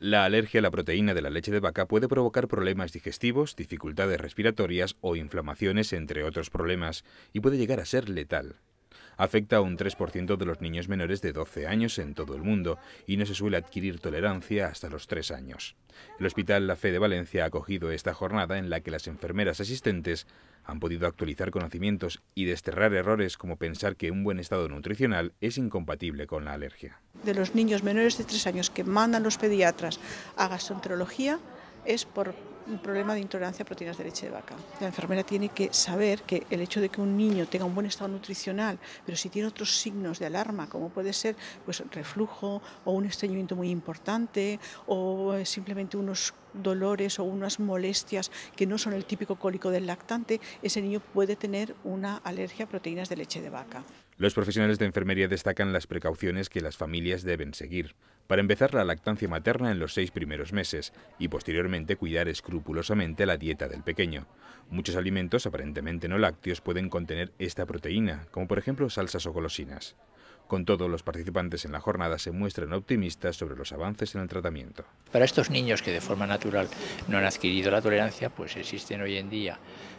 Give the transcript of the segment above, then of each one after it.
La alergia a la proteína de la leche de vaca puede provocar problemas digestivos, dificultades respiratorias o inflamaciones, entre otros problemas, y puede llegar a ser letal. Afecta a un 3% de los niños menores de 12 años en todo el mundo y no se suele adquirir tolerancia hasta los 3 años. El Hospital La Fe de Valencia ha acogido esta jornada en la que las enfermeras asistentes han podido actualizar conocimientos y desterrar errores como pensar que un buen estado nutricional es incompatible con la alergia de los niños menores de 3 años que mandan los pediatras a gastroenterología es por un problema de intolerancia a proteínas de leche de vaca. La enfermera tiene que saber que el hecho de que un niño tenga un buen estado nutricional, pero si tiene otros signos de alarma, como puede ser pues, reflujo o un estreñimiento muy importante o simplemente unos dolores o unas molestias que no son el típico cólico del lactante, ese niño puede tener una alergia a proteínas de leche de vaca. Los profesionales de enfermería destacan las precauciones que las familias deben seguir. Para empezar, la lactancia materna en los seis primeros meses y posteriormente cuidar escrupulosamente la dieta del pequeño. Muchos alimentos aparentemente no lácteos pueden contener esta proteína, como por ejemplo salsas o golosinas. Con todo, los participantes en la jornada se muestran optimistas sobre los avances en el tratamiento. Para estos niños que de forma natural no han adquirido la tolerancia, pues existen hoy en día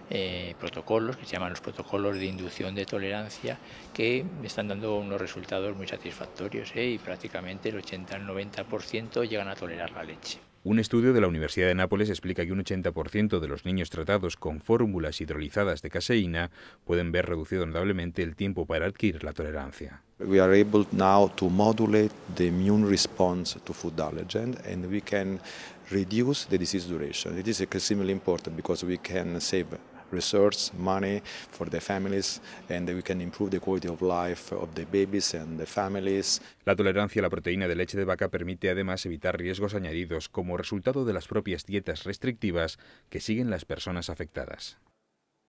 eh, protocolos, que se llaman los protocolos de inducción de tolerancia, que están dando unos resultados muy satisfactorios eh, y prácticamente el 80 al 90% llegan a tolerar la leche. Un estudio de la Universidad de Nápoles explica que un 80% de los niños tratados con fórmulas hidrolizadas de caseína pueden ver reducido notablemente el tiempo para adquirir la tolerancia. we are able now to modulate the immune response to food allergen and we can reduce the disease duration. It is extremely important because we can save resource, money for the families and we can improve the quality of life of the babies and the families. La tolerancia a la proteína de leche de vaca permite además evitar riesgos añadidos como resultado de las propias dietas restrictivas que siguen las personas afectadas.